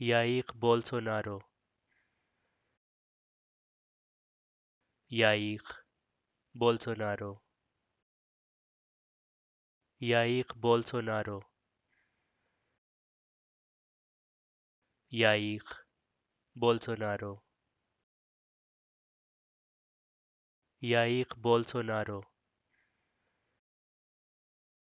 Jair Bolsonaro. Jair Bolsonaro. Jair Bolsonaro. Jair Bolsonaro. Jair Bolsonaro.